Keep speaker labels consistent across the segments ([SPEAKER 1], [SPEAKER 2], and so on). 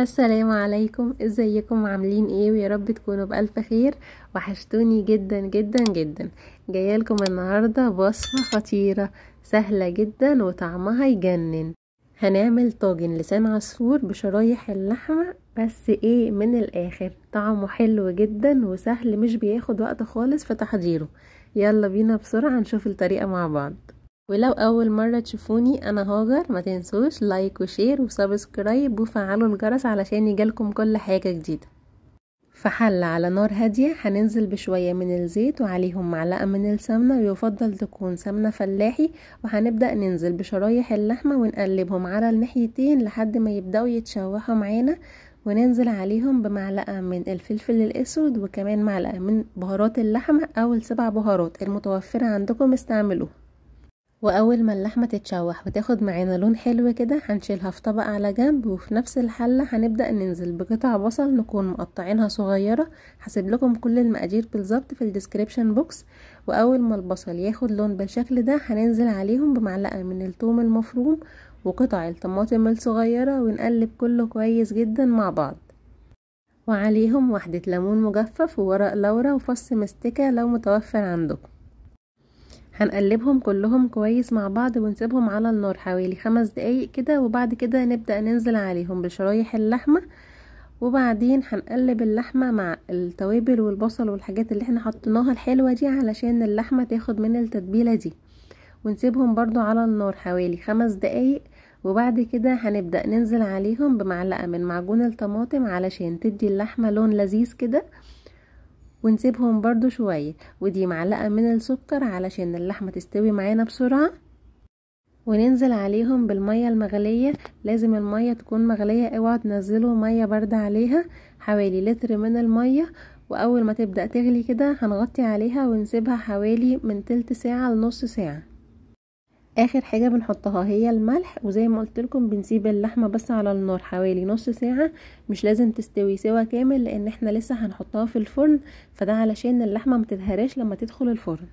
[SPEAKER 1] السلام عليكم ازيكم عاملين ايه ويا رب تكونوا بالف خير وحشتوني جدا جدا جدا جايه لكم النهارده بوصفه خطيره سهله جدا وطعمها يجنن هنعمل طاجن لسان عصفور بشرايح اللحمه بس ايه من الاخر طعمه حلو جدا وسهل مش بياخد وقت خالص في تحضيره يلا بينا بسرعه نشوف الطريقه مع بعض ولو اول مرة تشوفوني انا هاجر ما تنسوش لايك وشير وسبسكرايب وفعلوا الجرس علشان يجالكم كل حاجة جديدة في حل على نار هادية هننزل بشوية من الزيت وعليهم معلقة من السمنة ويفضل تكون سمنة فلاحي وهنبدأ ننزل بشرايح اللحمة ونقلبهم على الناحيتين لحد ما يبدأوا يتشوحوا معانا وننزل عليهم بمعلقة من الفلفل الأسود وكمان معلقة من بهارات اللحمة أو السبع بهارات المتوفرة عندكم استعملوها واول ما اللحمه تتشوح وتاخد معانا لون حلو كده هنشيلها في طبق على جنب وفي نفس الحله هنبدا ننزل بقطع بصل نكون مقطعينها صغيره هسيب لكم كل المقادير بالظبط في الديسكريبشن بوكس واول ما البصل ياخد لون بالشكل ده هننزل عليهم بمعلقه من الثوم المفروم وقطع الطماطم الصغيره ونقلب كله كويس جدا مع بعض وعليهم واحدة ليمون مجفف وورق لورا وفص مستكة لو متوفر عندكم هنقلبهم كلهم كويس مع بعض ونسيبهم على النار حوالي خمس دقايق كده وبعد كده نبدأ ننزل عليهم بشرايح اللحمة وبعدين هنقلب اللحمة مع التوابل والبصل والحاجات اللي احنا حطيناها الحلوة دي علشان اللحمة تاخد من التتبيلة دي ونسيبهم برضو على النار حوالي خمس دقايق وبعد كده هنبدأ ننزل عليهم بمعلقة من معجون الطماطم علشان تدي اللحمة لون لذيذ كده ونسيبهم برضو شوية ودي معلقة من السكر علشان اللحمة تستوي معانا بسرعة وننزل عليهم بالمية المغلية لازم المية تكون مغلية اوعى تنزلوا مية باردة عليها حوالي لتر من المية واول ما تبدأ تغلي كده هنغطي عليها ونسيبها حوالي من تلت ساعة لنص ساعة اخر حاجه بنحطها هي الملح وزي ما قلت لكم بنسيب اللحمه بس على النار حوالي نص ساعه مش لازم تستوي سوا كامل لان احنا لسه هنحطها في الفرن فده علشان اللحمه متتهرش لما تدخل الفرن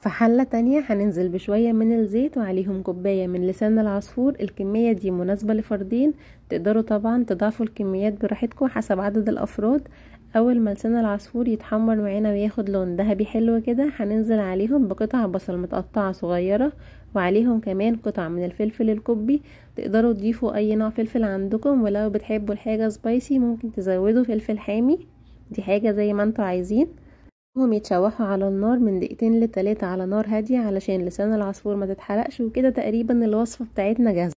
[SPEAKER 1] في حلة تانية هننزل بشوية من الزيت وعليهم كوباية من لسان العصفور الكمية دي مناسبة لفردين تقدروا طبعا تضاعفوا الكميات براحتكم حسب عدد الأفراد اول ما لسان العصفور يتحمر معانا وياخد لون ذهبي حلو كده هننزل عليهم بقطع بصل متقطعه صغيره وعليهم كمان قطع من الفلفل الكوبي تقدروا تضيفوا اي نوع فلفل عندكم ولو بتحبوا الحاجه سبايسي ممكن تزودوا فلفل حامي دي حاجه زي ما انتوا عايزين هم يتشوحوا على النار من دقيقتين لتلاتة على نار هادية علشان لسان العصفور ما تتحرقش وكده تقريبا الوصفة بتاعتنا جاهزة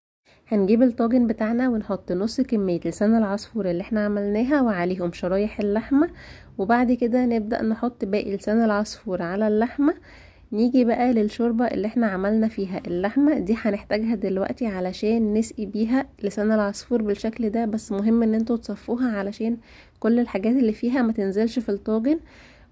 [SPEAKER 1] هنجيب الطاجن بتاعنا ونحط نص كمية لسان العصفور اللي احنا عملناها وعليهم شرايح اللحمة وبعد كده نبدأ نحط باقي لسان العصفور على اللحمة نيجي بقى للشوربة اللي احنا عملنا فيها اللحمة دي هنحتاجها دلوقتي علشان نسقي بيها لسان العصفور بالشكل ده بس مهم ان انتوا تصفوها علشان كل الحاجات اللي فيها ما تنزلش في الطاجن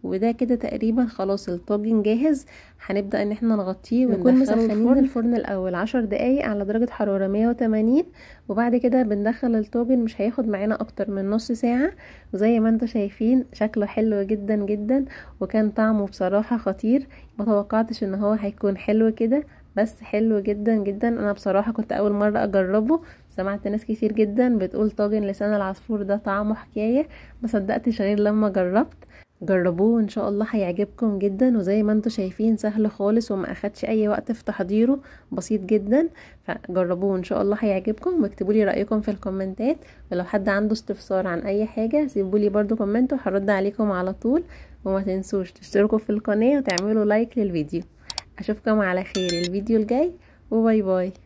[SPEAKER 1] وده كده تقريبا خلاص الطاجن جاهز هنبدا ان احنا نغطيه ونكون مسخنين الفرن الاول عشر دقايق على درجه حراره 180 وبعد كده بندخل الطاجن مش هياخد معانا اكتر من نص ساعه وزي ما انتم شايفين شكله حلو جدا جدا وكان طعمه بصراحه خطير ما توقعتش ان هو هيكون حلو كده بس حلو جدا جدا انا بصراحه كنت اول مره اجربه سمعت ناس كتير جدا بتقول طاجن لسان العصفور ده طعمه حكايه ما صدقتش غير لما جربت جربوه وان شاء الله هيعجبكم جدا وزي ما انتم شايفين سهل خالص وما اخدش اي وقت في تحضيره بسيط جدا فجربوه ان شاء الله هيعجبكم واكتبوا لي رايكم في الكومنتات ولو حد عنده استفسار عن اي حاجه سيبوا لي برده كومنت وهرد عليكم على طول وما تنسوش تشتركوا في القناه وتعملوا لايك للفيديو اشوفكم على خير الفيديو الجاي وباي باي